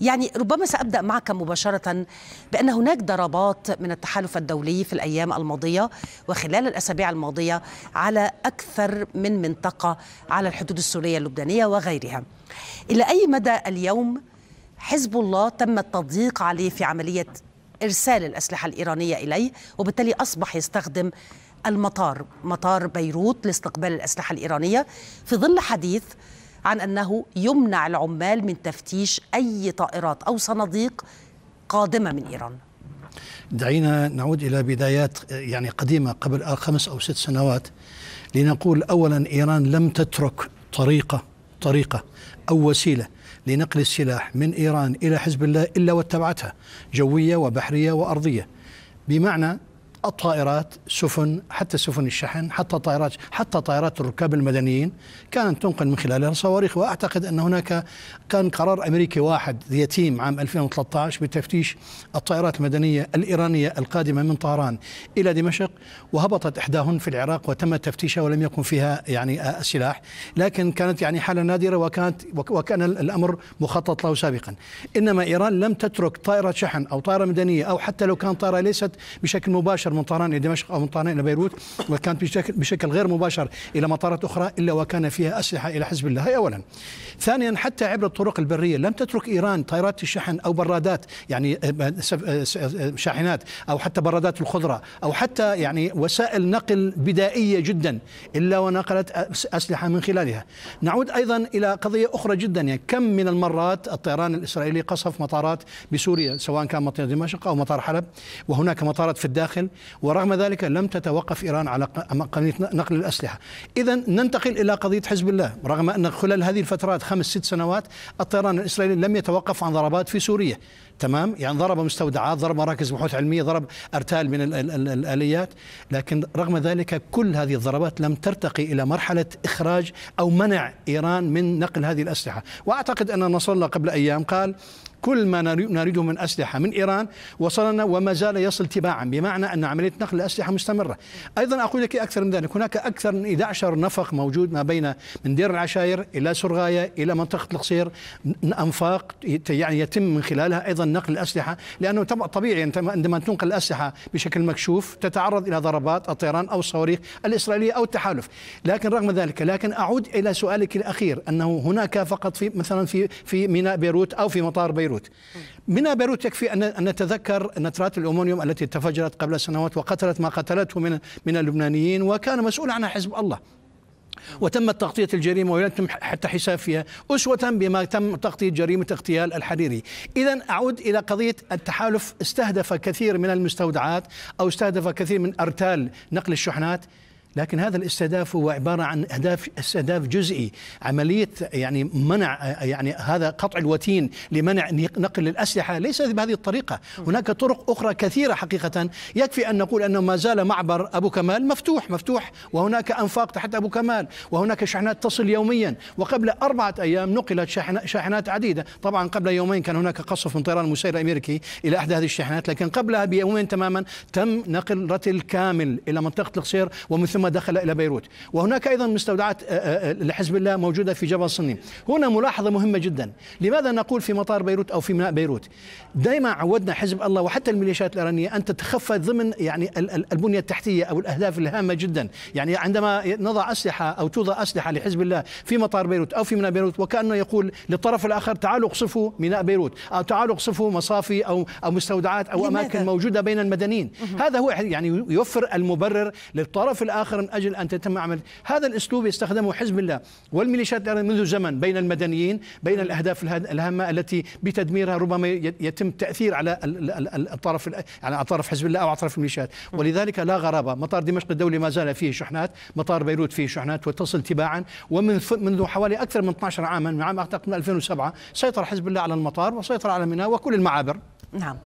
يعني ربما سأبدأ معك مباشرة بأن هناك ضربات من التحالف الدولي في الأيام الماضية وخلال الأسابيع الماضية على أكثر من منطقة على الحدود السورية اللبنانية وغيرها إلى أي مدى اليوم حزب الله تم التضييق عليه في عملية إرسال الأسلحة الإيرانية إليه وبالتالي أصبح يستخدم المطار مطار بيروت لاستقبال الأسلحة الإيرانية في ظل حديث عن أنه يمنع العمال من تفتيش أي طائرات أو صناديق قادمة من إيران دعينا نعود إلى بدايات يعني قديمة قبل خمس أو ست سنوات لنقول أولا إيران لم تترك طريقة طريقة أو وسيلة لنقل السلاح من إيران إلى حزب الله إلا واتبعتها جوية وبحرية وأرضية بمعنى الطائرات سفن حتى سفن الشحن حتى طائرات حتى طائرات الركاب المدنيين كانت تنقل من خلالها صواريخ واعتقد ان هناك كان قرار امريكي واحد يتيم عام 2013 بتفتيش الطائرات المدنيه الايرانيه القادمه من طهران الى دمشق وهبطت احداهن في العراق وتم تفتيشها ولم يكن فيها يعني السلاح لكن كانت يعني حاله نادره وكانت وكان الامر مخطط له سابقا انما ايران لم تترك طائره شحن او طائره مدنيه او حتى لو كان طائره ليست بشكل مباشر من طهران إلى دمشق أو من طهران إلى بيروت وكانت بشكل, بشكل غير مباشر إلى مطارات أخرى إلا وكان فيها أسلحة إلى حزب الله هي أولا ثانيا حتى عبر الطرق البرية لم تترك إيران طائرات الشحن أو برادات يعني آه، آه، آه، شاحنات أو حتى برادات الخضرة أو حتى يعني وسائل نقل بدائية جدا إلا ونقلت أسلحة من خلالها نعود أيضا إلى قضية أخرى جدا يعني كم من المرات الطيران الإسرائيلي قصف مطارات بسوريا سواء كان مطار دمشق أو مطار حلب وهناك مطارات في الداخل ورغم ذلك لم تتوقف إيران على قضية نقل الأسلحة إذا ننتقل إلى قضية حزب الله رغم أن خلال هذه الفترات خمس ست سنوات الطيران الإسرائيلي لم يتوقف عن ضربات في سوريا تمام يعني ضرب مستودعات ضرب مراكز بحوث علمية ضرب أرتال من الآليات لكن رغم ذلك كل هذه الضربات لم ترتقي إلى مرحلة إخراج أو منع إيران من نقل هذه الأسلحة وأعتقد أن نصر الله قبل أيام قال كل ما نريده من أسلحة من إيران وصلنا وما زال يصل تباعا بمعنى أن عملية نقل الأسلحة مستمرة أيضا أقول لك أكثر من ذلك هناك أكثر من 11 نفق موجود ما بين من دير العشاير إلى سرغاية إلى منطقة القصير أنفاق يعني يتم من خلالها أيضا نقل الأسلحة لأنه طبيعي عندما تنقل الأسلحة بشكل مكشوف تتعرض إلى ضربات الطيران أو الصواريخ الإسرائيلية أو التحالف لكن رغم ذلك لكن أعود إلى سؤالك الأخير أنه هناك فقط في مثلا في في ميناء بيروت أو في مطار بيروت بيروت من بيروت يكفي أن نتذكر نترات الأمونيوم التي تفجرت قبل سنوات وقتلت ما قتلته من, من اللبنانيين وكان مسؤول عنها حزب الله وتم تغطية الجريمة ولم يتم حتى حساب فيها أسوة بما تم تغطية جريمة اغتيال الحريري إذا أعود إلى قضية التحالف استهدف كثير من المستودعات أو استهدف كثير من أرتال نقل الشحنات لكن هذا الاستهداف هو عبارة عن أهداف استهداف جزئي عملية يعني منع يعني هذا قطع الوتين لمنع نقل الأسلحة ليس بهذه الطريقة هناك طرق أخرى كثيرة حقيقة يكفي أن نقول أنه ما زال معبر أبو كمال مفتوح مفتوح وهناك أنفاق تحت أبو كمال وهناك شحنات تصل يوميا وقبل أربعة أيام نقلت شاحنات عديدة طبعا قبل يومين كان هناك قصف من طيران مسير أمريكي إلى أحد هذه الشاحنات لكن قبلها بيومين تماما تم نقل رتل كامل إلى منطقة القصير ومن ثم دخل إلى بيروت وهناك أيضا مستودعات آه، آه، آه، لحزب الله موجودة في جبل صنيم هنا ملاحظة مهمة جدا لماذا نقول في مطار بيروت أو في ميناء بيروت دائما عودنا حزب الله وحتى الميليشيات الإيرانية أن تتخفى ضمن يعني البنية التحتية أو الأهداف الهامة جدا يعني عندما نضع أسلحة أو توضع أسلحة لحزب الله في مطار بيروت أو في ميناء بيروت وكأنه يقول للطرف الآخر تعالوا اقصفوا ميناء بيروت أو تعالوا اقصفوا مصافي أو أو مستودعات أو أماكن موجودة بين المدنيين هذا هو يعني يوفر المبرر للطرف الآخر آخر من أجل أن تتم عمل هذا الأسلوب يستخدمه حزب الله والميليشيات الإيرانية منذ زمن بين المدنيين بين الأهداف الهامة التي بتدميرها ربما يتم التأثير على الطرف على طرف حزب الله أو على طرف الميليشيات ولذلك لا غرابة مطار دمشق الدولي ما زال فيه شحنات مطار بيروت فيه شحنات وتصل تباعا ومن منذ حوالي أكثر من 12 عاما من عام أعتقد من 2007 سيطر حزب الله على المطار وسيطر على ميناء وكل المعابر نعم